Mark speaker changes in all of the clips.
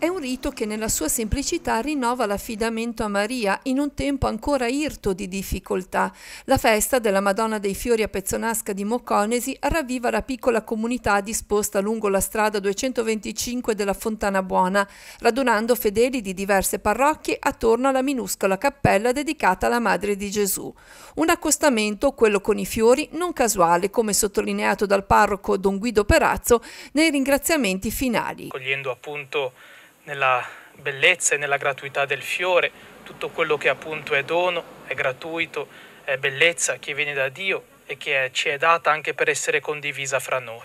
Speaker 1: È un rito che nella sua semplicità rinnova l'affidamento a Maria in un tempo ancora irto di difficoltà. La festa della Madonna dei Fiori a Pezzonasca di Moconesi ravviva la piccola comunità disposta lungo la strada 225 della Fontana Buona, radunando fedeli di diverse parrocchie attorno alla minuscola cappella dedicata alla Madre di Gesù. Un accostamento, quello con i fiori, non casuale, come sottolineato dal parroco Don Guido Perazzo nei ringraziamenti finali.
Speaker 2: Cogliendo appunto nella bellezza e nella gratuità del fiore, tutto quello che appunto è dono, è gratuito, è bellezza che viene da Dio e che è, ci è data anche per essere condivisa fra noi.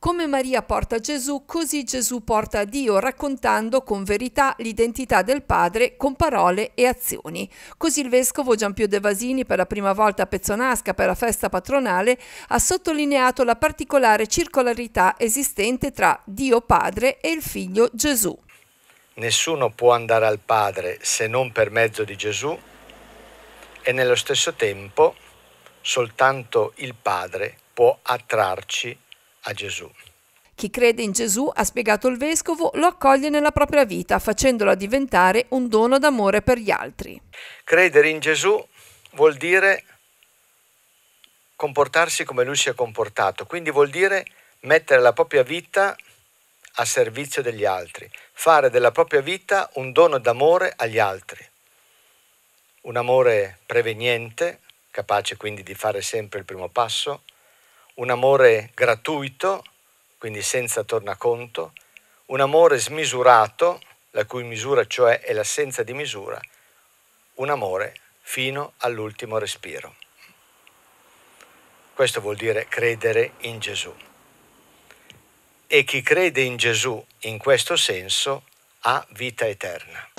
Speaker 1: Come Maria porta Gesù, così Gesù porta Dio, raccontando con verità l'identità del Padre con parole e azioni. Così il vescovo Giampio De Vasini, per la prima volta a Pezzonasca per la festa patronale, ha sottolineato la particolare circolarità esistente tra Dio Padre e il Figlio Gesù
Speaker 3: nessuno può andare al Padre se non per mezzo di Gesù e nello stesso tempo soltanto il Padre può attrarci a Gesù.
Speaker 1: Chi crede in Gesù, ha spiegato il vescovo, lo accoglie nella propria vita facendola diventare un dono d'amore per gli altri.
Speaker 3: Credere in Gesù vuol dire comportarsi come lui si è comportato, quindi vuol dire mettere la propria vita a servizio degli altri, fare della propria vita un dono d'amore agli altri. Un amore preveniente, capace quindi di fare sempre il primo passo, un amore gratuito, quindi senza tornaconto, un amore smisurato, la cui misura cioè è l'assenza di misura, un amore fino all'ultimo respiro. Questo vuol dire credere in Gesù e chi crede in Gesù in questo senso ha vita eterna.